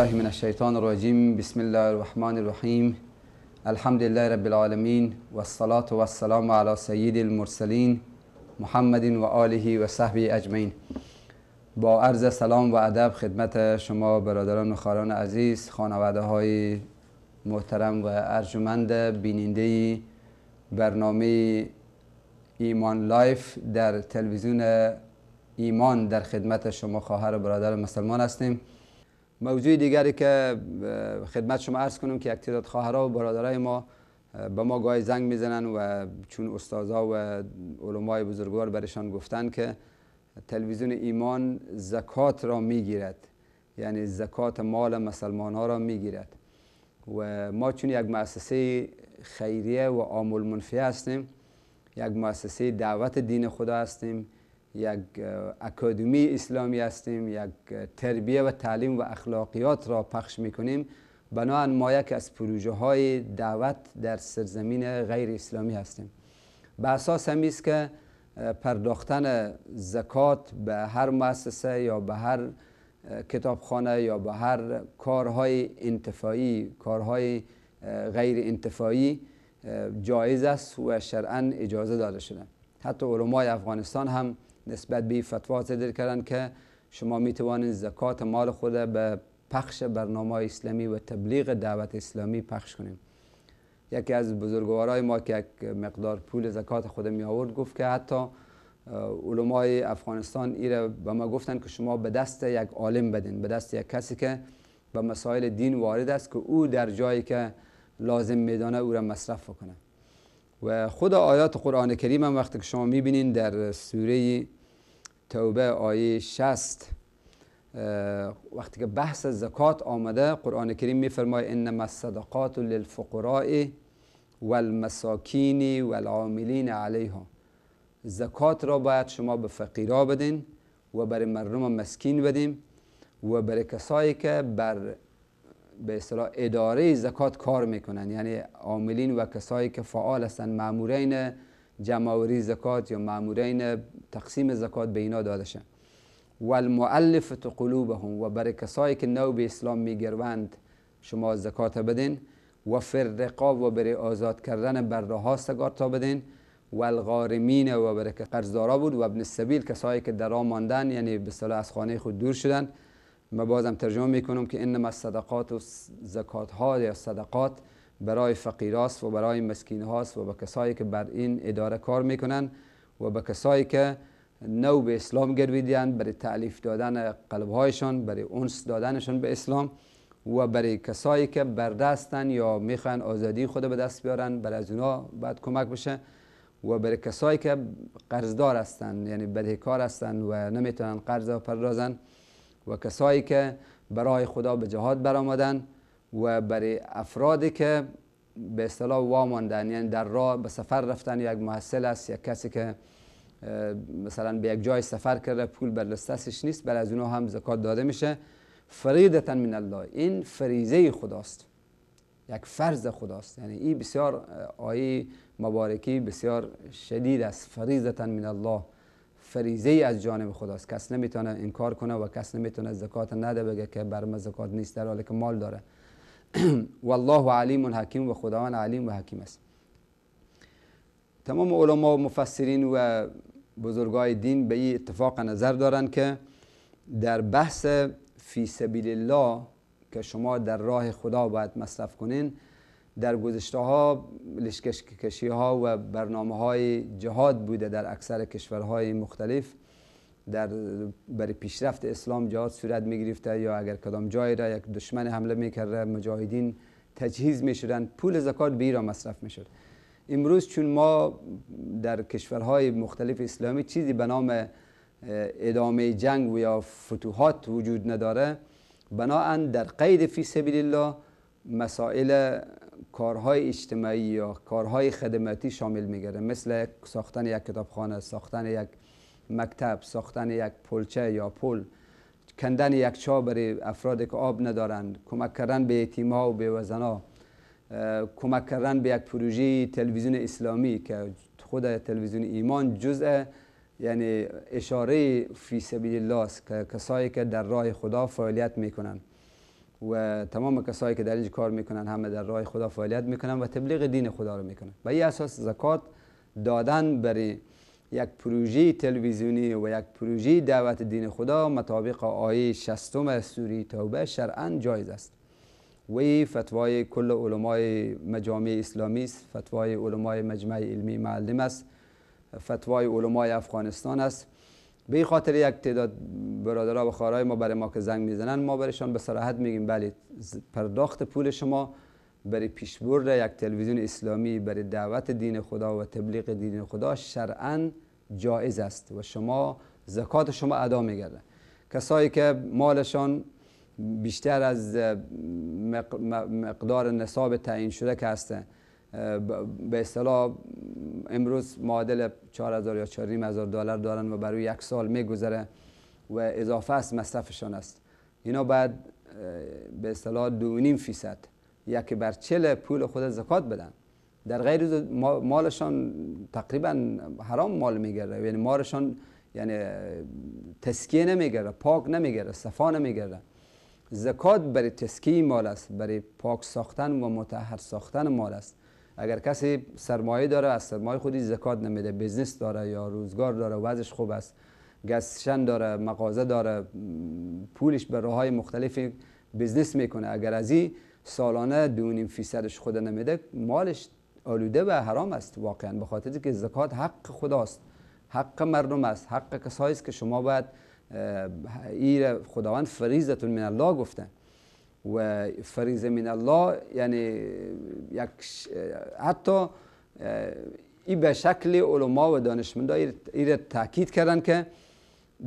بالله من الشیطان الرجیم بسم الله الرحمن الرحیم الحمد لله رب العالمين، والصلاة والسلام على سید المرسلین محمد و آله و اجمعین با عرض سلام و ادب خدمت شما برادران و خواهران عزیز خانواده های محترم و ارجمند بیننده برنامه ایمان لایف در تلویزیون ایمان در خدمت شما خواهر و برادر مسلمان هستیم موضوع دیگری که خدمت شما عرض کنم که یک تعداد و برادرای ما به ما گاهی زنگ میزنن و چون استادها و علمای بزرگوار برشان گفتن که تلویزیون ایمان زکات را میگیرد یعنی زکات مال مسلمان ها را میگیرد و ما چون یک مؤسسه خیریه و عام منفی هستیم یک مؤسسه دعوت دین خدا هستیم یک اکادمی اسلامی هستیم یک تربیه و تعلیم و اخلاقیات را پخش میکنیم بنابراین ما یک از پروژه های دعوت در سرزمین غیر اسلامی هستیم به اساس است که پرداختن زکات به هر مؤسسه یا به هر کتابخانه یا به هر کارهای انتفاعی کارهای غیر انتفاعی جایز است و شرعا اجازه داده شده حتی علمای افغانستان هم نسبت به فتوا صدر کردن که شما می توانید زکات مال خود به پخش برنامه اسلامی و تبلیغ دعوت اسلامی پخش کنیم یکی از بزرگوارای ما که یک مقدار پول زکات خود می آورد گفت که حتی علمای افغانستان ایره به ما گفتن که شما به دست یک عالم بدین به دست یک کسی که به مسائل دین وارد است که او در جایی که لازم میدانه او را مصرف کنه و خود آیات قرآن کریم هم وقتی که شما میبینین در سوره توبه آیه 60 وقتی که بحث زکات آمده قرآن کریم میفرمای انما الصدقات للفقراء والمساکین والعاملین علیها زکات را باید شما به فقیرا بدین و برای مردم مسکین بدیم و برای کسایی که بر به اصطلاح اداره زکات کار میکنن یعنی عاملین و کسایی که فعال هستن مامورین جمعوری زکات یا مامورین تقسیم زکات به اینا داده شن و المؤلفت قلوبهم و بر کسایی که نو به اسلام میگروند شما زکات بدین و رقاب و بر آزاد کردن بره ها تا بدین و الغارمین و برای قرضدارا بود و ابن السبیل کسایی که درا ماندن یعنی به از خانه خود دور شدن ما بازم ترجمه میکنم که انما صدقات و زکات ها یا صدقات برای فقیراست و برای مسکین هاست و به کسایی که بر این اداره کار میکنن و به کسایی که نو به اسلام گرویدین برای تعلیف دادن قلب هایشان برای اونس دادنشان به اسلام و برای کسایی که بردستن یا میخوان آزادی خود به دست بیارن برای از اونا باید کمک بشه و برای کسایی که قرضدار هستن یعنی بدهکار هستن و نمیتونن قرض پردازن و کسایی که برای خدا به جهاد برآمدن و برای افرادی که به اصطلاح واماندن یعنی در راه به سفر رفتن یک محصل است یک کسی که مثلا به یک جای سفر کرده پول بر دستش نیست بل از اونها هم زکات داده میشه فریدتا من الله این فریزه خداست یک فرض خداست یعنی این بسیار آیه مبارکی بسیار شدید است فریضتا من الله فریزه از جانب خداست کس نمیتونه انکار کنه و کس نمیتونه زکات نده بگه که بر مزکات زکات نیست در حالی که مال داره والله علیم حکیم و خداوند علیم و حکیم است تمام علما و مفسرین و بزرگای دین به این اتفاق نظر دارند که در بحث فی سبیل الله که شما در راه خدا باید مصرف کنین در گذشته ها لشکشکشی ها و برنامه های جهاد بوده در اکثر کشورهای مختلف در برای پیشرفت اسلام جهاد صورت می یا اگر کدام جایی را یک دشمن حمله می مجاهدین تجهیز می پول زکات به را مصرف می امروز چون ما در کشورهای مختلف اسلامی چیزی به نام ادامه جنگ و یا فتوحات وجود نداره بناهن در قید فی سبیل الله مسائل کارهای اجتماعی یا کارهای خدمتی شامل میگیره مثل ساختن یک کتابخانه ساختن یک مکتب ساختن یک پلچه یا پل کندن یک چا برای افرادی که آب ندارند کمک کردن به یتیمها و به وزنا کمک کردن به یک پروژه تلویزیون اسلامی که خود تلویزیون ایمان جزء یعنی اشاره فی سبیل الله است که کسایی که در راه خدا فعالیت میکنند و تمام کسایی که در اینجا کار میکنن همه در راه خدا فعالیت میکنن و تبلیغ دین خدا رو میکنن و این اساس زکات دادن برای یک پروژه تلویزیونی و یک پروژه دعوت دین خدا مطابق آیه شستم سوری توبه شرعا جایز است و این فتوای کل علمای مجامع اسلامی است فتوای علمای مجمع علمی معلم است فتوای علمای افغانستان است به خاطر یک تعداد برادرها و خواهرای ما برای ما که زنگ میزنن ما برایشان به صراحت میگیم بله پرداخت پول شما برای پیشبرد یک تلویزیون اسلامی برای دعوت دین خدا و تبلیغ دین خدا شرعا جایز است و شما زکات شما ادا میگرده کسایی که مالشان بیشتر از مقدار نصاب تعیین شده که هستند به اصطلاح امروز معادل 4000 یا هزار دلار دارن و برای یک سال میگذره و اضافه است مصرفشان است اینا بعد به اصطلاح دو فیصد یک بر چل پول خود زکات بدن در غیر مالشان تقریبا حرام مال میگرده یعنی مالشان یعنی تسکیه نمیگرده پاک نمیگره، صفا نمیگره زکات برای تسکیه مال است برای پاک ساختن و متحر ساختن مال است اگر کسی سرمایه داره از سرمایه خودی زکات نمیده بزنس داره یا روزگار داره وضعش خوب است گسشن داره مغازه داره پولش به راه های مختلف بزنس میکنه اگر از این سالانه دونیم فیصدش خود نمیده مالش آلوده و حرام است واقعا به خاطر که زکات حق خداست حق مردم است حق کسایی است که شما باید ایر خداوند فریزتون من الله گفتن و فریزه من الله یعنی یک حتی ای به شکل علما و دانشمندان ایره تاکید کردن که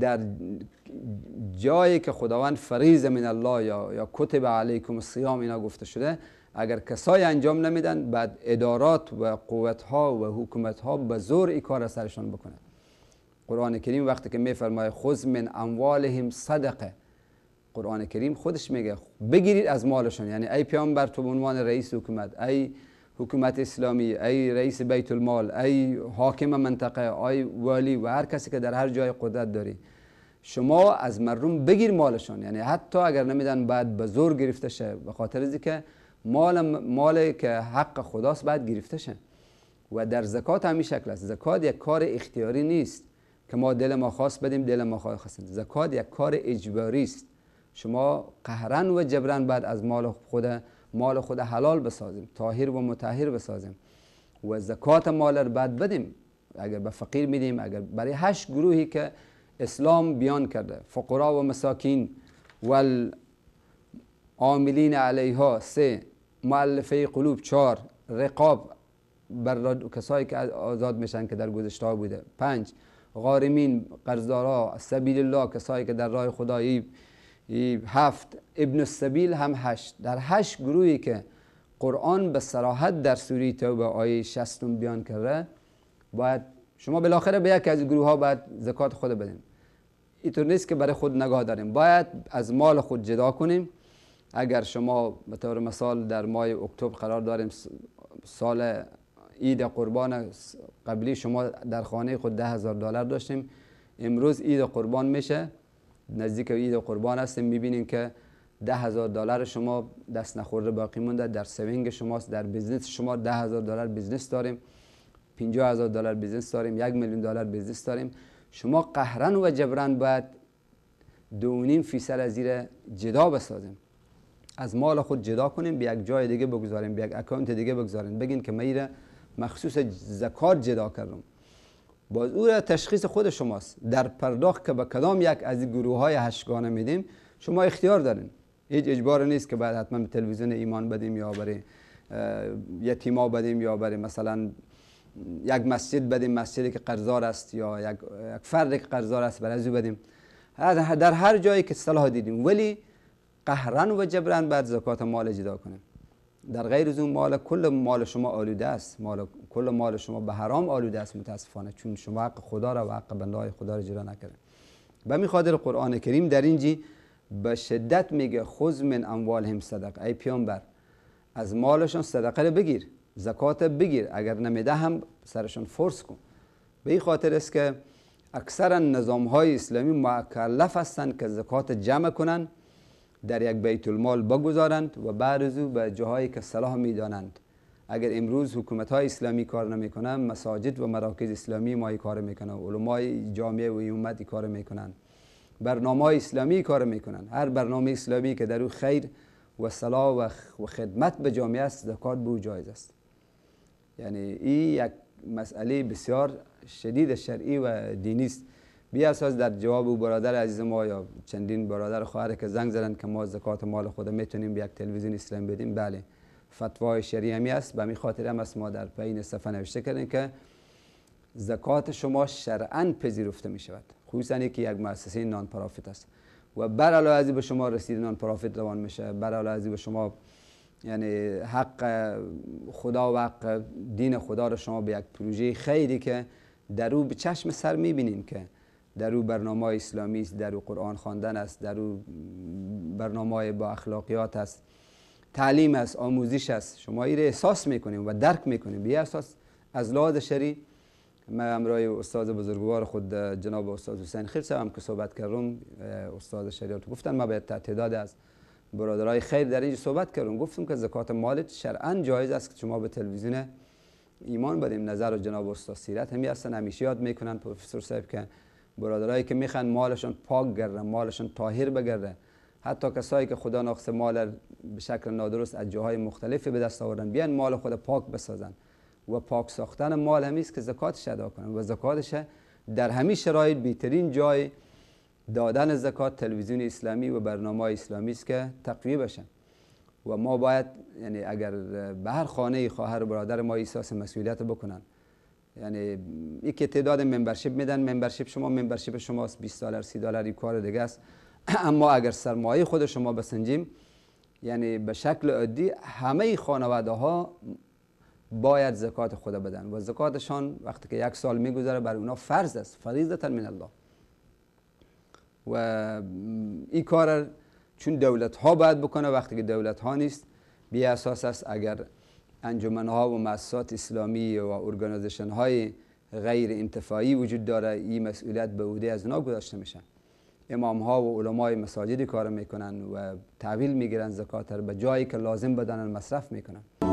در جایی که خداوند فریض من الله یا, یا کتب علیکم الصیام اینا گفته شده اگر کسای انجام نمیدن بعد ادارات و قوت ها و حکومت ها به زور ای کار سرشان بکنن قرآن کریم وقتی که میفرمای خذ من اموالهم صدقه قرآن کریم خودش میگه بگیرید از مالشون یعنی ای پیامبر تو به عنوان رئیس حکومت ای حکومت اسلامی ای رئیس بیت المال ای حاکم منطقه ای والی و هر کسی که در هر جای قدرت داری شما از مردم بگیر مالشان یعنی حتی اگر نمیدن بعد به زور گرفته شه به خاطر از که مال مال که حق خداست بعد گرفته شه و در زکات همین شکل است زکات یک کار اختیاری نیست که ما دل ما خواست بدیم دل ما خاص زکات یک کار اجباری است شما قهرن و جبرن بعد از مال خود مال خود حلال بسازیم تاهیر و متاهیر بسازیم و زکات مال را بعد بدیم اگر به فقیر میدیم اگر برای هشت گروهی که اسلام بیان کرده فقرا و مساکین و عاملین علیها سه معلفه قلوب چهار رقاب بر کسایی که آزاد میشن که در گذشته بوده پنج غارمین قرضدارا سبیل الله کسایی که در راه خدایی هفت ابن السبیل هم هشت در هشت گروهی که قرآن به سراحت در سوری توبه آیه شستون بیان کرده باید شما بالاخره به یک از گروه ها باید زکات خود بدیم اینطور نیست که برای خود نگاه داریم باید از مال خود جدا کنیم اگر شما به طور مثال در ماه اکتبر قرار داریم سال عید قربان قبلی شما در خانه خود ده هزار دلار داشتیم امروز عید قربان میشه نزدیک عید قربان هستیم میبینیم که ده هزار دلار شما دست نخورده باقی مونده در سوینگ شماست در بزنس شما ده هزار دلار بزنس داریم 50 هزار دلار بزنس داریم یک میلیون دلار بزنس داریم شما قهرن و جبران باید دونیم فیصد از زیر جدا بسازیم از مال خود جدا کنیم به یک جای دیگه بگذاریم به یک اکانت دیگه بگذاریم بگین که میره مخصوص زکار جدا کردم باز او را تشخیص خود شماست در پرداخت که به کدام یک از گروه های هشگانه میدیم شما اختیار دارین هیچ اجبار نیست که بعد حتما به تلویزیون ایمان بدیم یا برای یتیما بدیم یا برای مثلا یک مسجد بدیم مسجدی که قرضار است یا یک فردی که قرضار است برای او بدیم در هر جایی که صلاح دیدیم ولی قهرن و جبران بعد زکات مال جدا کنیم در غیر از اون مال کل مال شما آلوده است مال کل مال شما به حرام آلوده است متاسفانه چون شما حق خدا را و حق بنده خدا را جرا نکردید به می خاطر قرآن کریم در اینجی به شدت میگه خود من هم صدق ای پیامبر از مالشان صدقه بگیر زکات بگیر اگر نمیده هم سرشان فرس کن به این خاطر است که اکثرا نظام های اسلامی مکلف هستند که زکات جمع کنن در یک بیت المال بگذارند و بعد از او به جاهایی که صلاح دانند. اگر امروز حکومت های اسلامی کار کنند، مساجد و مراکز اسلامی ما کار کنند، علمای جامعه و امت کار میکنن برنامه اسلامی کار کنند. هر برنامه اسلامی که در او خیر و صلاح و خدمت به جامعه است زکات به او جایز است یعنی این یک مسئله بسیار شدید شرعی و دینی است بی اساس در جواب او برادر عزیز ما یا چندین برادر خواهر که زنگ زدن که ما زکات مال خود میتونیم به یک تلویزیون اسلام بدیم بله فتوای شریعه می است به خاطر هم است ما در پایین صفحه نوشته کردیم که زکات شما شرعا پذیرفته می شود خصوصا که یک مؤسسه نان پرافیت است و بر علاوه از به شما رسید نان پرافیت روان میشه بر علاوه از به شما یعنی حق خدا و حق دین خدا را شما به یک پروژه خیری که در به چشم سر میبینین که در او برنامه اسلامی است در او قرآن خواندن است در او برنامه با اخلاقیات است تعلیم است آموزش است شما رو احساس میکنیم و درک میکنیم به اساس از لحاظ شری من امرای استاد بزرگوار خود جناب استاد حسین خیر هم که صحبت کردم استاد شریعت گفتن ما به تعداد از برادرای خیر در اینجا صحبت کردم گفتم که زکات مال شرعا جایز است که شما به تلویزیون ایمان بدیم نظر جناب استاد سیرت همی هستن همیشه یاد میکنن پروفسور صاحب که برادرایی که میخوان مالشون پاک گرده مالشون طاهر بگرده حتی کسایی که خدا ناقص مال به شکل نادرست از جاهای مختلفی به دست آوردن بیان مال خود پاک بسازن و پاک ساختن مال همیست که زکاتش ادا کنن و زکاتش در همین شرایط بیترین جای دادن زکات تلویزیون اسلامی و برنامه اسلامی است که تقویه بشن و ما باید یعنی اگر به هر خانه خواهر برادر ما احساس مسئولیت بکنن یعنی یک تعداد ممبرشیپ میدن ممبرشیپ شما ممبرشیپ شما 20 دلار 30 دلار یک کار دیگه است اما اگر سرمایه خود شما بسنجیم یعنی به شکل عادی همه خانواده ها باید زکات خدا بدن و زکاتشان وقتی که یک سال میگذره بر اونا فرض است فریضه من الله و این کار چون دولت ها باید بکنه وقتی که دولت ها نیست بی اساس است اگر انجمنها و مؤسسات اسلامی و ارگانیزشن های غیر انتفاعی وجود داره این مسئولیت به عهده از اونا گذاشته میشن امام ها و علمای مساجد کار میکنن و تحویل میگیرن زکات به جایی که لازم بدن مصرف میکنن